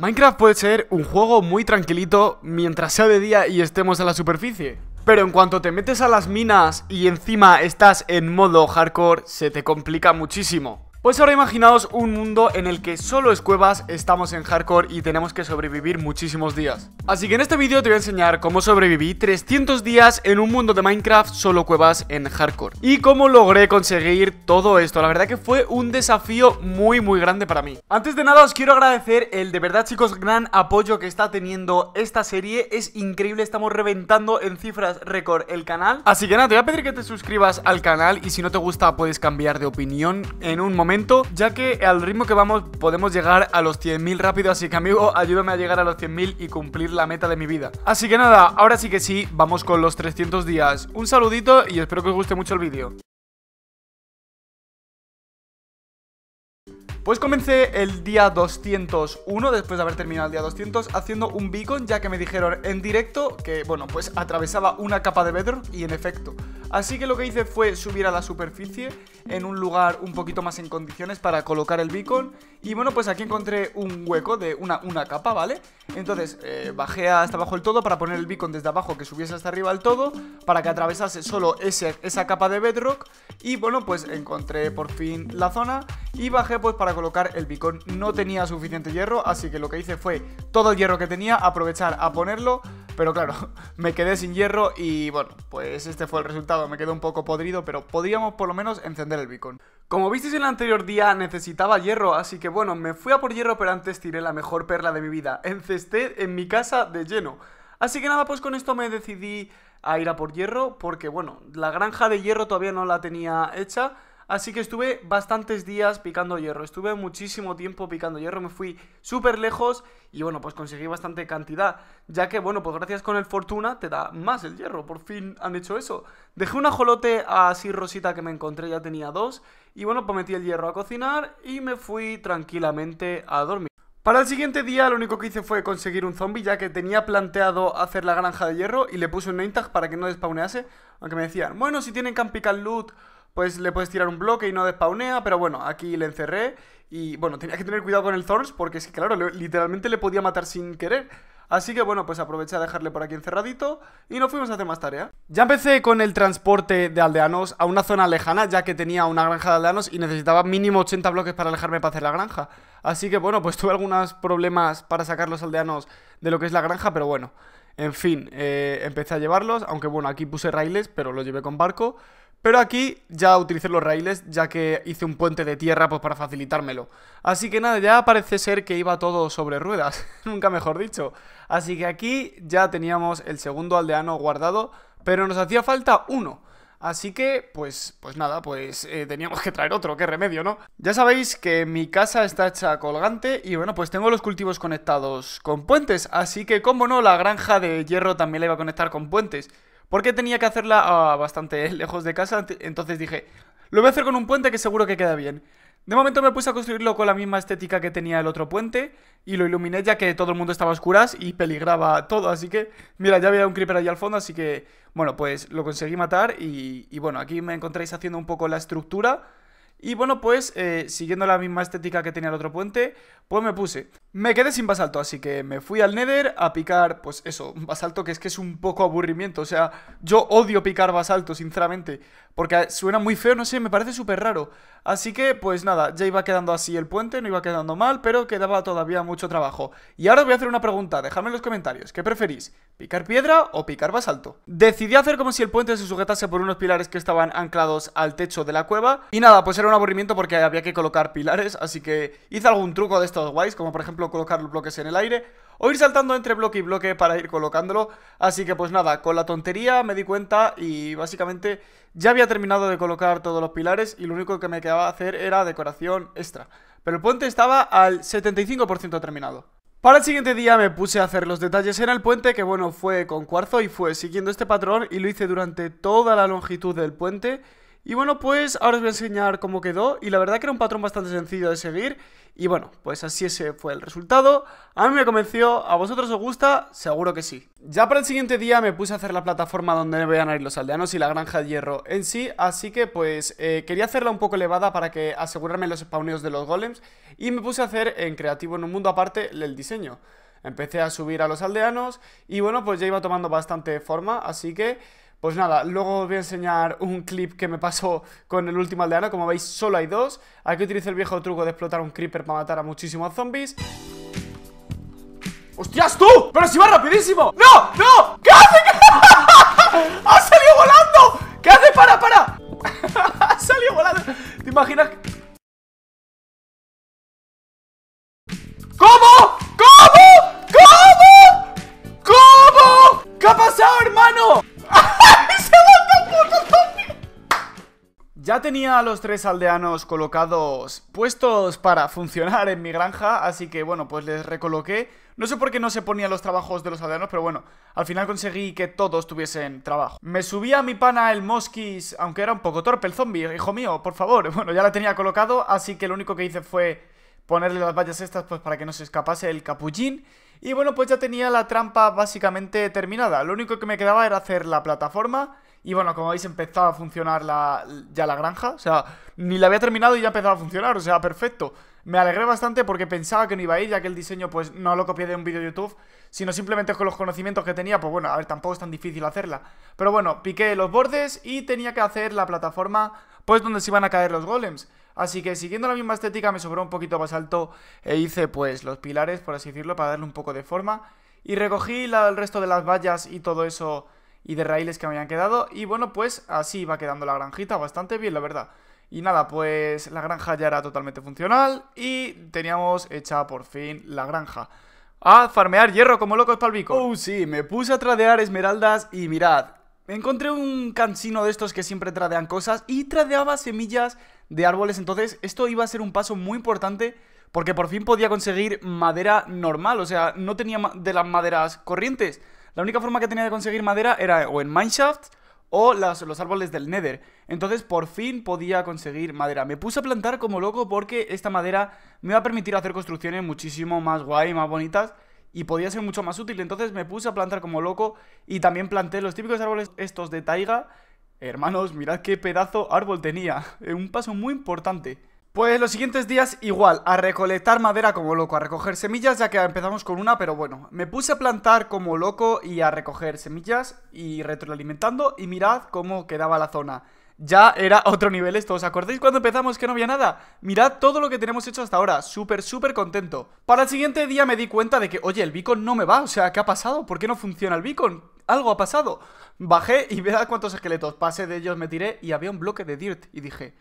Minecraft puede ser un juego muy tranquilito mientras sea de día y estemos a la superficie. Pero en cuanto te metes a las minas y encima estás en modo hardcore, se te complica muchísimo. Pues ahora imaginaos un mundo en el que solo es cuevas, estamos en hardcore y tenemos que sobrevivir muchísimos días. Así que en este vídeo te voy a enseñar cómo sobreviví 300 días en un mundo de Minecraft solo cuevas en hardcore. Y cómo logré conseguir todo esto, la verdad que fue un desafío muy muy grande para mí. Antes de nada os quiero agradecer el de verdad chicos gran apoyo que está teniendo esta serie, es increíble, estamos reventando en cifras récord el canal. Así que nada, te voy a pedir que te suscribas al canal y si no te gusta puedes cambiar de opinión en un momento ya que al ritmo que vamos podemos llegar a los 100.000 rápido, así que amigo, ayúdame a llegar a los 100.000 y cumplir la meta de mi vida. Así que nada, ahora sí que sí, vamos con los 300 días. Un saludito y espero que os guste mucho el vídeo. Pues comencé el día 201, después de haber terminado el día 200, haciendo un beacon, ya que me dijeron en directo que, bueno, pues atravesaba una capa de bedrock y en efecto. Así que lo que hice fue subir a la superficie en un lugar un poquito más en condiciones para colocar el beacon y bueno, pues aquí encontré un hueco de una, una capa, ¿vale? Entonces eh, bajé hasta abajo el todo para poner el beacon desde abajo que subiese hasta arriba el todo para que atravesase solo esa capa de bedrock y bueno, pues encontré por fin la zona y bajé pues para colocar el bicón, No tenía suficiente hierro, así que lo que hice fue todo el hierro que tenía, aprovechar a ponerlo, pero claro, me quedé sin hierro y bueno, pues este fue el resultado. Me quedé un poco podrido, pero podíamos por lo menos encender el bicón Como visteis en el anterior día, necesitaba hierro, así que bueno, me fui a por hierro, pero antes tiré la mejor perla de mi vida. Encesté en mi casa de lleno. Así que nada, pues con esto me decidí a ir a por hierro, porque bueno, la granja de hierro todavía no la tenía hecha Así que estuve bastantes días picando hierro, estuve muchísimo tiempo picando hierro, me fui súper lejos y bueno, pues conseguí bastante cantidad, ya que bueno, pues gracias con el fortuna te da más el hierro, por fin han hecho eso. Dejé un ajolote así rosita que me encontré, ya tenía dos, y bueno, pues metí el hierro a cocinar y me fui tranquilamente a dormir. Para el siguiente día lo único que hice fue conseguir un zombie ya que tenía planteado hacer la granja de hierro y le puse un name para que no despaunease. aunque me decían, bueno, si tienen campical loot pues le puedes tirar un bloque y no despaunea, pero bueno, aquí le encerré y bueno, tenía que tener cuidado con el Thorns porque es que claro, literalmente le podía matar sin querer. Así que bueno, pues aproveché a dejarle por aquí encerradito y nos fuimos a hacer más tarea. Ya empecé con el transporte de aldeanos a una zona lejana, ya que tenía una granja de aldeanos y necesitaba mínimo 80 bloques para alejarme para hacer la granja. Así que bueno, pues tuve algunos problemas para sacar los aldeanos de lo que es la granja, pero bueno. En fin, eh, empecé a llevarlos, aunque bueno, aquí puse raíles, pero los llevé con barco. Pero aquí ya utilicé los raíles, ya que hice un puente de tierra pues para facilitármelo. Así que nada, ya parece ser que iba todo sobre ruedas, nunca mejor dicho. Así que aquí ya teníamos el segundo aldeano guardado, pero nos hacía falta uno. Así que, pues, pues nada, pues eh, teníamos que traer otro, qué remedio, ¿no? Ya sabéis que mi casa está hecha colgante y bueno, pues tengo los cultivos conectados con puentes, así que, como no, la granja de hierro también la iba a conectar con puentes. Porque tenía que hacerla ah, bastante lejos de casa, entonces dije, lo voy a hacer con un puente que seguro que queda bien. De momento me puse a construirlo con la misma estética que tenía el otro puente y lo iluminé ya que todo el mundo estaba a oscuras y peligraba todo, así que mira, ya había un creeper ahí al fondo, así que bueno, pues lo conseguí matar y, bueno, aquí me encontráis haciendo un poco la estructura y bueno, pues eh, siguiendo la misma estética que tenía el otro puente, pues me puse me quedé sin basalto, así que me fui al Nether a picar, pues eso, basalto que es que es un poco aburrimiento, o sea, yo odio picar basalto, sinceramente, porque suena muy feo, no sé, me parece súper raro. Así que, pues nada, ya iba quedando así el puente, no iba quedando mal, pero quedaba todavía mucho trabajo. Y ahora os voy a hacer una pregunta, dejadme en los comentarios, ¿qué preferís, picar piedra o picar basalto? Decidí hacer como si el puente se sujetase por unos pilares que estaban anclados al techo de la cueva, y nada, pues era un aburrimiento porque había que colocar pilares, así que hice algún truco de estos guays, como por ejemplo colocar los bloques en el aire o ir saltando entre bloque y bloque para ir colocándolo. Así que pues nada, con la tontería me di cuenta y básicamente ya había terminado de colocar todos los pilares y lo único que me quedaba hacer era decoración extra. Pero el puente estaba al 75% terminado. Para el siguiente día me puse a hacer los detalles en el puente, que bueno, fue con cuarzo y fue siguiendo este patrón y lo hice durante toda la longitud del puente y bueno, pues ahora os voy a enseñar cómo quedó y la verdad que era un patrón bastante sencillo de seguir y bueno, pues así ese fue el resultado. A mí me convenció, ¿a vosotros os gusta? Seguro que sí. Ya para el siguiente día me puse a hacer la plataforma donde vean a ir los aldeanos y la granja de hierro en sí, así que pues eh, quería hacerla un poco elevada para que asegurarme los spawneos de los golems y me puse a hacer en creativo en un mundo aparte el diseño. Empecé a subir a los aldeanos y bueno, pues ya iba tomando bastante forma, así que pues nada, luego os voy a enseñar un clip que me pasó con el último aldeano. Como veis, solo hay dos. Hay que utilizo el viejo truco de explotar un creeper para matar a muchísimos zombies. ¡Hostias, tú! ¡Pero si va rapidísimo! ¡No! ¡No! ¿Qué hace? ¡Ha salido volando! ¿Qué hace? ¡Para, para! ¡Ha salido volando! ¿Te imaginas? tenía a los tres aldeanos colocados puestos para funcionar en mi granja, así que bueno, pues les recoloqué. No sé por qué no se ponían los trabajos de los aldeanos, pero bueno, al final conseguí que todos tuviesen trabajo. Me subí a mi pana el Mosquis, aunque era un poco torpe el zombie, hijo mío, por favor. Bueno, ya la tenía colocado, así que lo único que hice fue ponerle las vallas estas pues para que no se escapase el capullín. Y bueno, pues ya tenía la trampa básicamente terminada. Lo único que me quedaba era hacer la plataforma y bueno, como veis, empezaba a funcionar ya la granja. O sea, ni la había terminado y ya empezaba a funcionar. O sea, perfecto. Me alegré bastante porque pensaba que no iba a ir, ya que el diseño, pues, no lo copié de un vídeo de YouTube, sino simplemente con los conocimientos que tenía. Pues bueno, a ver, tampoco es tan difícil hacerla. Pero bueno, piqué los bordes y tenía que hacer la plataforma, pues, donde se iban a caer los golems. Así que siguiendo la misma estética, me sobró un poquito más alto e hice, pues, los pilares, por así decirlo, para darle un poco de forma. Y recogí el resto de las vallas y todo eso y de raíles que me habían quedado. Y bueno, pues así va quedando la granjita, bastante bien, la verdad. Y nada, pues la granja ya era totalmente funcional y teníamos hecha por fin la granja. A farmear hierro como locos palbico. Oh, sí, me puse a tradear esmeraldas y mirad, encontré un cansino de estos que siempre tradean cosas y tradeaba semillas de árboles. Entonces, esto iba a ser un paso muy importante porque por fin podía conseguir madera normal, o sea, no tenía de las maderas corrientes. La única forma que tenía de conseguir madera era o en mineshaft o los árboles del Nether. Entonces por fin podía conseguir madera. Me puse a plantar como loco porque esta madera me va a permitir hacer construcciones muchísimo más guay, más bonitas y podía ser mucho más útil. Entonces me puse a plantar como loco y también planté los típicos árboles estos de taiga. Hermanos, mirad qué pedazo árbol tenía. Un paso muy importante. Pues los siguientes días igual, a recolectar madera como loco, a recoger semillas, ya que empezamos con una, pero bueno, me puse a plantar como loco y a recoger semillas y retroalimentando y mirad cómo quedaba la zona. Ya era otro nivel esto, ¿os acordáis cuando empezamos que no había nada? Mirad todo lo que tenemos hecho hasta ahora, súper, súper contento. Para el siguiente día me di cuenta de que, oye, el beacon no me va, o sea, ¿qué ha pasado? ¿Por qué no funciona el beacon? Algo ha pasado. Bajé y mirad cuántos esqueletos, pasé de ellos, me tiré y había un bloque de dirt y dije...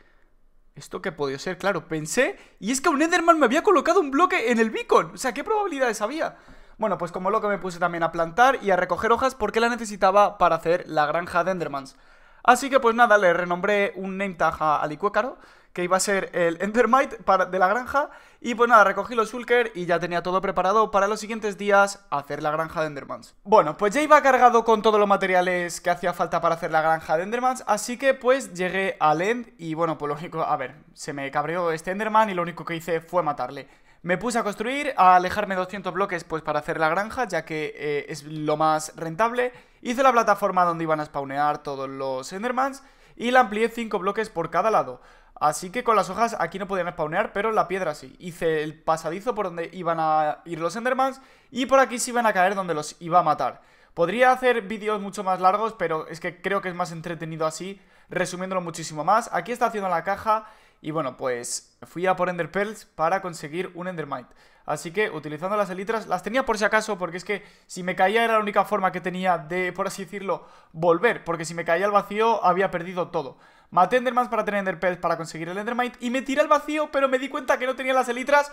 ¿Esto qué podía ser? Claro, pensé. Y es que un Enderman me había colocado un bloque en el beacon. O sea, ¿qué probabilidades había? Bueno, pues como loco me puse también a plantar y a recoger hojas porque la necesitaba para hacer la granja de Endermans. Así que pues nada, le renombré un name tag a Alicuécaro, que iba a ser el Endermite de la granja. Y pues nada, recogí los Shulker y ya tenía todo preparado para los siguientes días hacer la granja de Endermans. Bueno, pues ya iba cargado con todos los materiales que hacía falta para hacer la granja de Endermans, así que pues llegué al End y bueno, pues lógico, a ver, se me cabreó este Enderman y lo único que hice fue matarle. Me puse a construir, a alejarme 200 bloques pues para hacer la granja, ya que eh, es lo más rentable. Hice la plataforma donde iban a spawnear todos los Endermans y la amplié 5 bloques por cada lado. Así que con las hojas aquí no podían spawnear, pero la piedra sí. Hice el pasadizo por donde iban a ir los Endermans y por aquí se iban a caer donde los iba a matar. Podría hacer vídeos mucho más largos, pero es que creo que es más entretenido así, resumiéndolo muchísimo más. Aquí está haciendo la caja y bueno, pues fui a por Ender Pearls para conseguir un Endermite. Así que utilizando las elitras, las tenía por si acaso, porque es que si me caía era la única forma que tenía de, por así decirlo, volver. Porque si me caía al vacío había perdido todo. Maté Endermans para tener ender pearls para conseguir el Endermite y me tiré al vacío, pero me di cuenta que no tenía las elitras.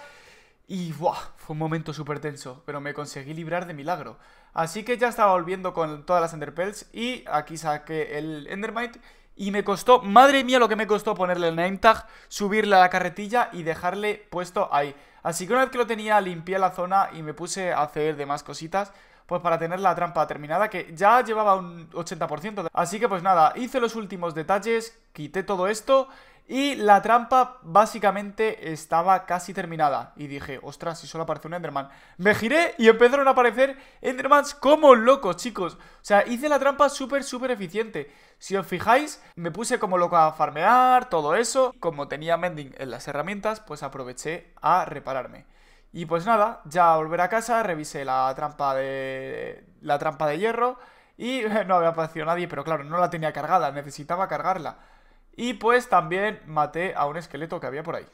Y ¡buah! Fue un momento súper tenso, pero me conseguí librar de milagro. Así que ya estaba volviendo con todas las ender pearls y aquí saqué el Endermite y me costó, madre mía lo que me costó ponerle el name tag, subirle a la carretilla y dejarle puesto ahí. Así que una vez que lo tenía, limpié la zona y me puse a hacer demás cositas pues para tener la trampa terminada, que ya llevaba un 80%. Así que pues nada, hice los últimos detalles, quité todo esto y la trampa básicamente estaba casi terminada. Y dije, ostras, si solo aparece un Enderman. Me giré y empezaron a aparecer Endermans como locos, chicos. O sea, hice la trampa súper, súper eficiente. Si os fijáis, me puse como loco a farmear, todo eso. Como tenía mending en las herramientas, pues aproveché a repararme. Y pues nada, ya volver a casa, revisé la trampa de. la trampa de hierro. Y no había aparecido nadie, pero claro, no la tenía cargada, necesitaba cargarla. Y pues también maté a un esqueleto que había por ahí.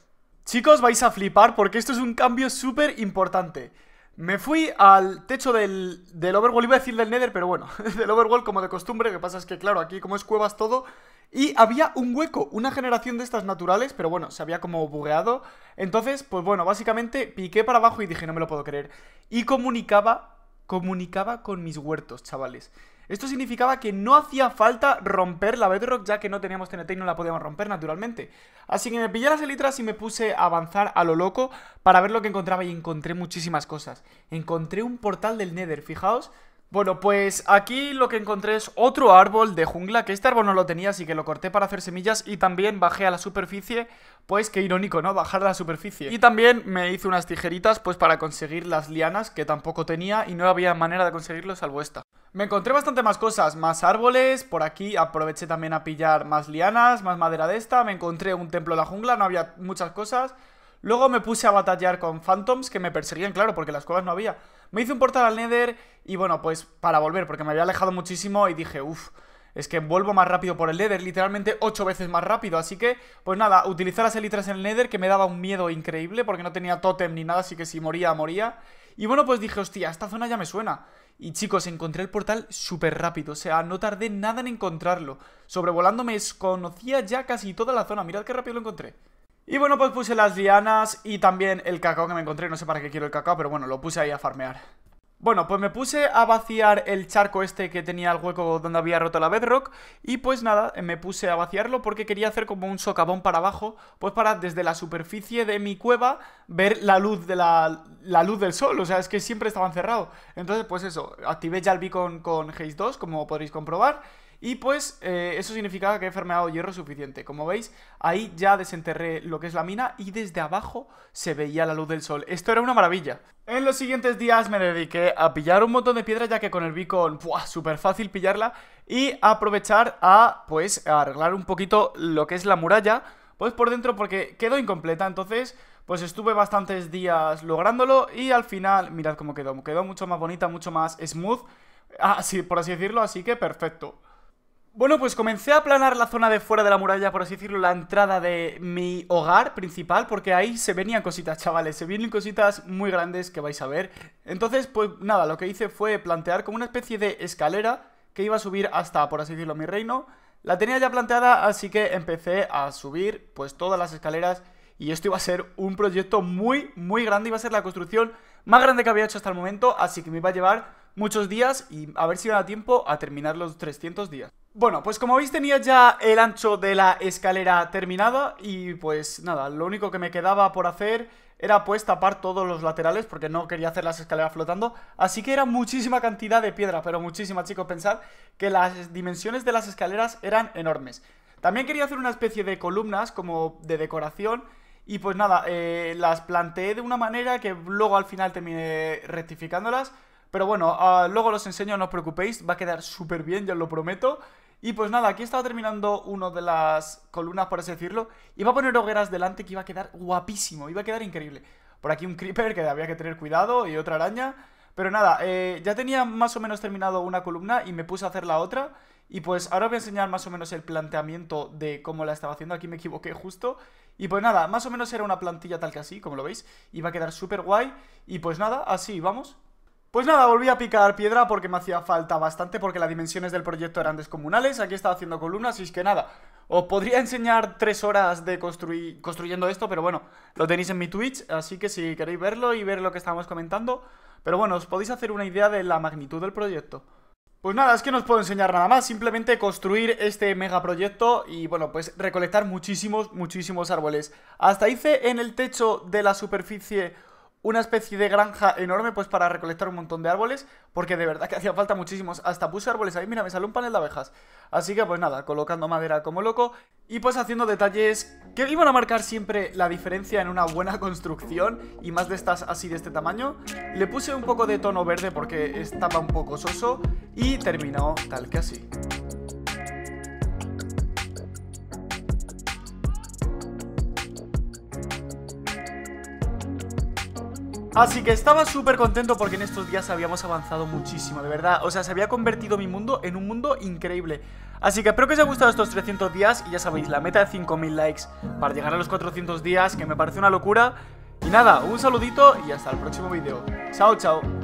Chicos, vais a flipar porque esto es un cambio súper importante. Me fui al techo del, del overworld, iba a decir del nether, pero bueno, del overworld como de costumbre, lo que pasa es que claro, aquí como es cuevas todo, y había un hueco, una generación de estas naturales, pero bueno, se había como bugueado. Entonces, pues bueno, básicamente piqué para abajo y dije, no me lo puedo creer. Y comunicaba, comunicaba con mis huertos, chavales. Esto significaba que no hacía falta romper la Bedrock, ya que no teníamos TNT y no la podíamos romper naturalmente. Así que me pillé las elitras y me puse a avanzar a lo loco para ver lo que encontraba y encontré muchísimas cosas. Encontré un portal del Nether, fijaos. Bueno, pues aquí lo que encontré es otro árbol de jungla, que este árbol no lo tenía, así que lo corté para hacer semillas y también bajé a la superficie, pues qué irónico, ¿no? Bajar a la superficie. Y también me hice unas tijeritas, pues para conseguir las lianas, que tampoco tenía y no había manera de conseguirlo salvo esta. Me encontré bastante más cosas, más árboles, por aquí aproveché también a pillar más lianas, más madera de esta, me encontré un templo de la jungla, no había muchas cosas. Luego me puse a batallar con phantoms que me perseguían, claro, porque las cuevas no había. Me hice un portal al Nether y bueno, pues para volver, porque me había alejado muchísimo y dije, uff, es que vuelvo más rápido por el Nether, literalmente 8 veces más rápido, así que, pues nada, utilizar las elitras en el Nether, que me daba un miedo increíble, porque no tenía tótem ni nada, así que si moría, moría. Y bueno, pues dije, hostia, esta zona ya me suena. Y chicos, encontré el portal súper rápido, o sea, no tardé nada en encontrarlo. Sobrevolando me desconocía ya casi toda la zona, mirad qué rápido lo encontré. Y bueno, pues puse las lianas y también el cacao que me encontré, no sé para qué quiero el cacao, pero bueno, lo puse ahí a farmear. Bueno, pues me puse a vaciar el charco este que tenía el hueco donde había roto la bedrock y pues nada, eh, me puse a vaciarlo porque quería hacer como un socavón para abajo, pues para desde la superficie de mi cueva ver la luz de la, la luz del sol, o sea, es que siempre estaba encerrado. Entonces, pues eso, activé ya el beacon con Haze 2, como podréis comprobar. Y pues eh, eso significaba que he fermeado hierro suficiente. Como veis, ahí ya desenterré lo que es la mina y desde abajo se veía la luz del sol. Esto era una maravilla. En los siguientes días me dediqué a pillar un montón de piedras ya que con el beacon, ¡buah! Súper fácil pillarla. Y aprovechar a, pues, a arreglar un poquito lo que es la muralla. Pues por dentro porque quedó incompleta, entonces pues estuve bastantes días lográndolo y al final, mirad cómo quedó, quedó mucho más bonita, mucho más smooth, así, ah, por así decirlo, así que perfecto. Bueno, pues comencé a aplanar la zona de fuera de la muralla, por así decirlo, la entrada de mi hogar principal, porque ahí se venían cositas, chavales, se vienen cositas muy grandes que vais a ver. Entonces, pues nada, lo que hice fue plantear como una especie de escalera que iba a subir hasta, por así decirlo, mi reino. La tenía ya planteada, así que empecé a subir pues todas las escaleras y esto iba a ser un proyecto muy, muy grande, iba a ser la construcción más grande que había hecho hasta el momento, así que me iba a llevar muchos días y a ver si me da tiempo a terminar los 300 días. Bueno, pues como veis tenía ya el ancho de la escalera terminada y pues nada, lo único que me quedaba por hacer era pues tapar todos los laterales porque no quería hacer las escaleras flotando, así que era muchísima cantidad de piedra, pero muchísima chicos, pensad que las dimensiones de las escaleras eran enormes. También quería hacer una especie de columnas como de decoración y pues nada, eh, las planteé de una manera que luego al final terminé rectificándolas, pero bueno, ah, luego los enseño, no os preocupéis, va a quedar súper bien, ya os lo prometo. Y pues nada, aquí estaba terminando una de las columnas, por así decirlo. Iba a poner hogueras delante que iba a quedar guapísimo, iba a quedar increíble. Por aquí un creeper que había que tener cuidado y otra araña. Pero nada, eh, ya tenía más o menos terminado una columna y me puse a hacer la otra. Y pues ahora voy a enseñar más o menos el planteamiento de cómo la estaba haciendo. Aquí me equivoqué justo. Y pues nada, más o menos era una plantilla tal que así, como lo veis. Iba a quedar súper guay. Y pues nada, así, vamos. Pues nada, volví a picar piedra porque me hacía falta bastante, porque las dimensiones del proyecto eran descomunales. Aquí estaba haciendo columnas, y es que nada. Os podría enseñar tres horas de construir construyendo esto, pero bueno, lo tenéis en mi Twitch, así que si queréis verlo y ver lo que estábamos comentando. Pero bueno, os podéis hacer una idea de la magnitud del proyecto. Pues nada, es que no os puedo enseñar nada más, simplemente construir este megaproyecto y bueno, pues recolectar muchísimos, muchísimos árboles. Hasta hice en el techo de la superficie una especie de granja enorme pues para recolectar un montón de árboles, porque de verdad que hacía falta muchísimos. Hasta puse árboles ahí, mira, me salió un panel de abejas. Así que pues nada, colocando madera como loco y pues haciendo detalles que iban a marcar siempre la diferencia en una buena construcción y más de estas así de este tamaño. Le puse un poco de tono verde porque estaba un poco soso y terminó tal que así. Así que estaba súper contento porque en estos días habíamos avanzado muchísimo, de verdad. O sea, se había convertido mi mundo en un mundo increíble. Así que espero que os haya gustado estos 300 días y ya sabéis, la meta de 5000 likes para llegar a los 400 días, que me parece una locura. Y nada, un saludito y hasta el próximo vídeo. Chao, chao.